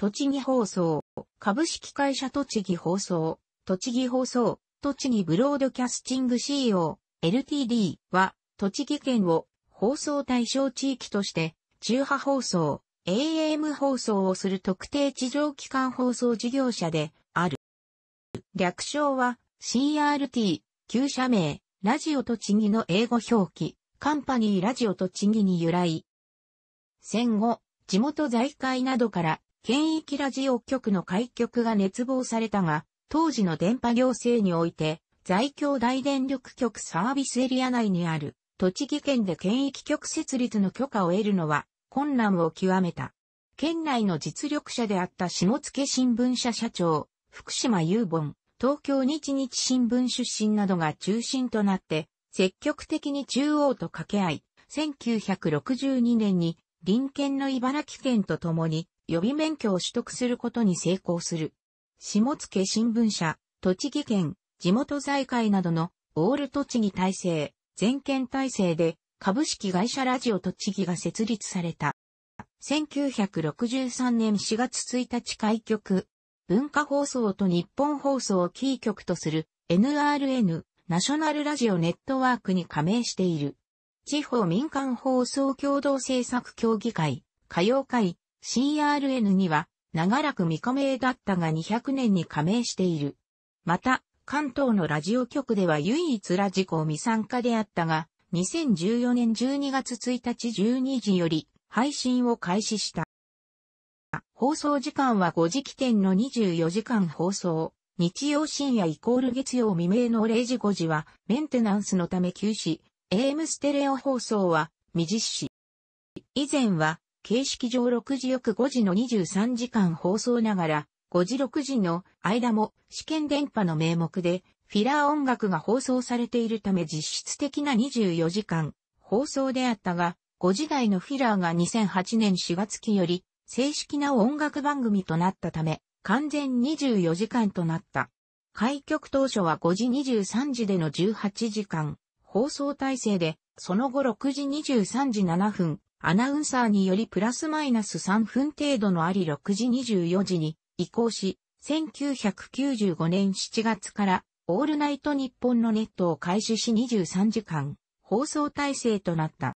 栃木放送、株式会社栃木放送、栃木放送、栃木ブロードキャスティング c o LTD は、栃木県を放送対象地域として、中波放送、AM 放送をする特定地上機関放送事業者である。略称は CRT、旧社名、ラジオ栃木の英語表記、カンパニーラジオ栃木に由来。戦後、地元財界などから県域ラジオ局の開局が熱望されたが、当時の電波行政において、在京大電力局サービスエリア内にある、栃木県で県域局設立の許可を得るのは、困難を極めた。県内の実力者であった下野新聞社社長、福島雄本、東京日日新聞出身などが中心となって、積極的に中央と掛け合い、1962年に、隣県の茨城県と共に、予備免許を取得することに成功する。下野新聞社、栃木県、地元財界などのオール栃木体制、全県体制で株式会社ラジオ栃木が設立された。1963年4月1日開局、文化放送と日本放送をキー局とする NRN、ナショナルラジオネットワークに加盟している。地方民間放送共同制作協議会、歌謡会、CRN には長らく未加盟だったが200年に加盟している。また、関東のラジオ局では唯一ラジコ未参加であったが、2014年12月1日12時より配信を開始した。放送時間は5時起点の24時間放送。日曜深夜イコール月曜未明の0時5時はメンテナンスのため休止。AM ステレオ放送は未実施。以前は形式上6時翌5時の23時間放送ながら、5時6時の間も試験電波の名目でフィラー音楽が放送されているため実質的な24時間放送であったが、5時台のフィラーが2008年4月期より正式な音楽番組となったため、完全24時間となった。開局当初は5時23時での18時間放送体制で、その後6時23時7分アナウンサーによりプラスマイナス3分程度のあり6時24時に移行し、1995年7月からオールナイト日本のネットを開始し23時間放送体制となった。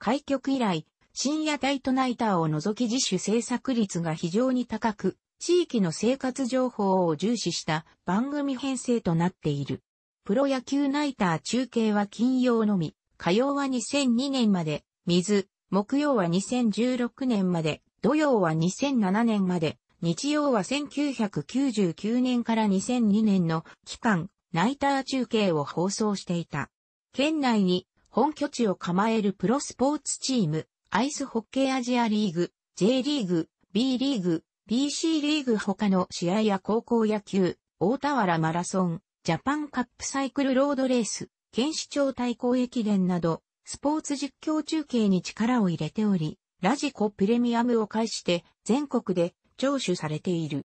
開局以来、深夜タイトナイターを除き自主制作率が非常に高く、地域の生活情報を重視した番組編成となっている。プロ野球ナイター中継は金曜のみ、火曜は2002年まで、水、木曜は2016年まで、土曜は2007年まで、日曜は1999年から2002年の期間、ナイター中継を放送していた。県内に本拠地を構えるプロスポーツチーム、アイスホッケーアジアリーグ、J リーグ、B リーグ、BC リーグ他の試合や高校野球、大田原マラソン、ジャパンカップサイクルロードレース、県市長対抗駅伝など、スポーツ実況中継に力を入れており、ラジコプレミアムを介して全国で聴取されている。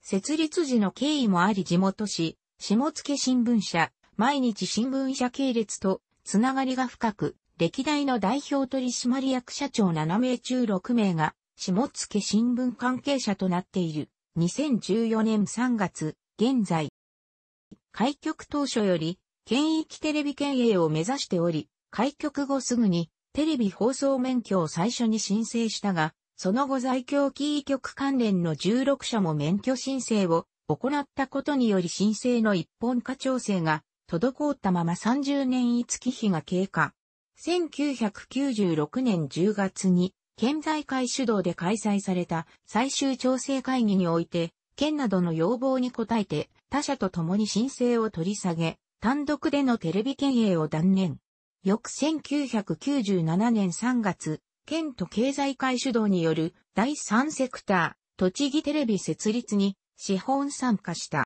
設立時の経緯もあり地元市、下野新聞社、毎日新聞社系列とつながりが深く、歴代の代表取締役社長7名中6名が、下野新聞関係者となっている。2014年3月、現在。開局当初より、県域テレビ県営を目指しており、開局後すぐにテレビ放送免許を最初に申請したが、その後在京キー局関連の16社も免許申請を行ったことにより申請の一本化調整が滞ったまま30年い月日が経過。1996年10月に県財会主導で開催された最終調整会議において、県などの要望に応えて他社と共に申請を取り下げ、単独でのテレビ経営を断念。翌1997年3月、県と経済界主導による第三セクター、栃木テレビ設立に資本参加した。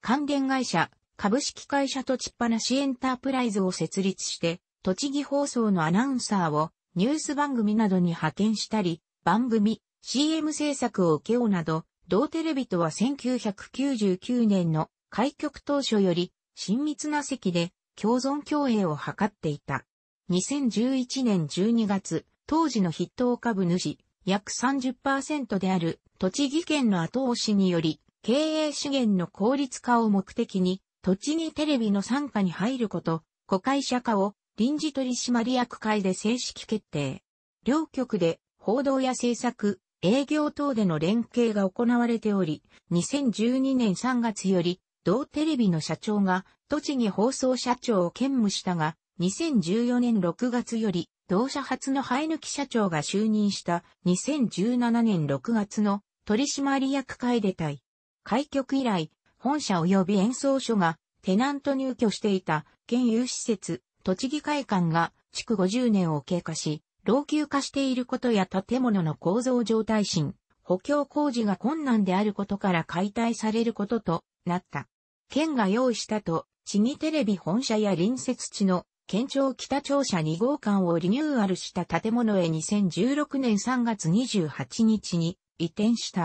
関連会社、株式会社とちっぱなしエンタープライズを設立して、栃木放送のアナウンサーをニュース番組などに派遣したり、番組、CM 制作を請け負うなど、同テレビとは1999年の開局当初より親密な席で共存共栄を図っていた。2011年12月、当時の筆頭株主、約30%である栃木県の後押しにより、経営資源の効率化を目的に、栃木テレビの参加に入ること、子会社化を臨時取締役会で正式決定。両局で報道や政策、営業等での連携が行われており、2012年3月より、同テレビの社長が栃木放送社長を兼務したが、2014年6月より、同社初の生え抜き社長が就任した2017年6月の取締役会で退。開局以来、本社及び演奏所がテナント入居していた県有施設、栃木会館が築50年を経過し、老朽化していることや建物の構造状態心、補強工事が困難であることから解体されることとなった。県が用意したと地議テレビ本社や隣接地の県庁北庁舎2号館をリニューアルした建物へ2016年3月28日に移転した。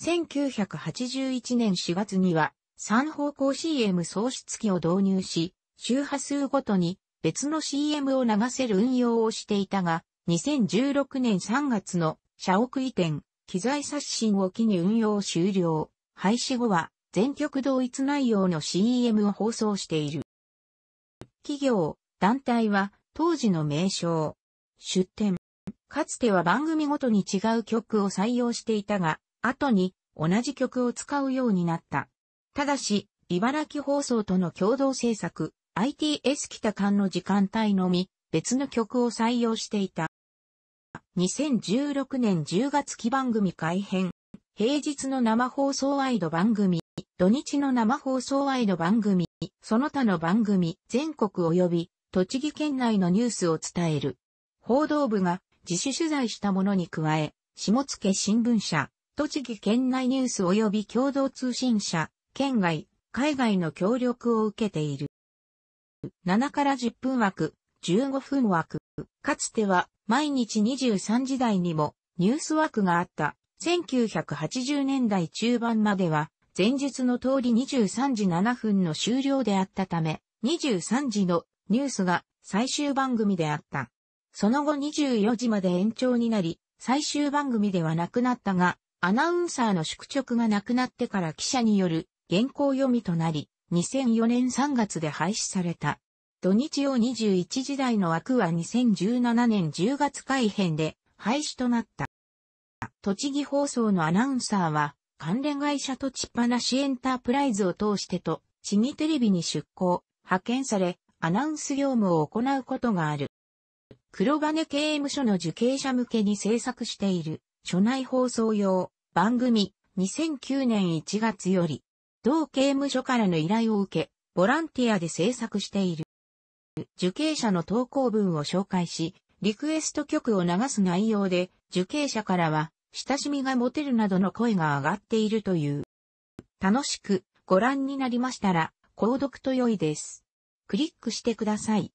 1981年4月には3方向 CM 創出機を導入し、周波数ごとに別の CM を流せる運用をしていたが、2016年3月の社屋移転、機材刷新を機に運用終了。廃止後は全曲同一内容の CM を放送している。企業、団体は当時の名称、出展。かつては番組ごとに違う曲を採用していたが、後に同じ曲を使うようになった。ただし、茨城放送との共同制作、ITS 北間の時間帯のみ、別の曲を採用していた。2016年10月期番組改編、平日の生放送ワイド番組、土日の生放送愛の番組、その他の番組、全国及び栃木県内のニュースを伝える。報道部が自主取材したものに加え、下野新聞社、栃木県内ニュース及び共同通信社、県外、海外の協力を受けている。7から10分枠、15分枠。かつては毎日23時台にもニュース枠があった1980年代中盤までは前述の通り23時7分の終了であったため、23時のニュースが最終番組であった。その後24時まで延長になり、最終番組ではなくなったが、アナウンサーの宿直がなくなってから記者による原稿読みとなり、2004年3月で廃止された。土日曜21時台の枠は2017年10月改編で廃止となった。栃木放送のアナウンサーは関連会社とちっぱなしエンタープライズを通してと、地にテレビに出向、派遣され、アナウンス業務を行うことがある。黒金刑務所の受刑者向けに制作している、所内放送用、番組、2009年1月より、同刑務所からの依頼を受け、ボランティアで制作している。受刑者の投稿文を紹介し、リクエスト曲を流す内容で、受刑者からは、親しみが持てるなどの声が上がっているという。楽しくご覧になりましたら、購読と良いです。クリックしてください。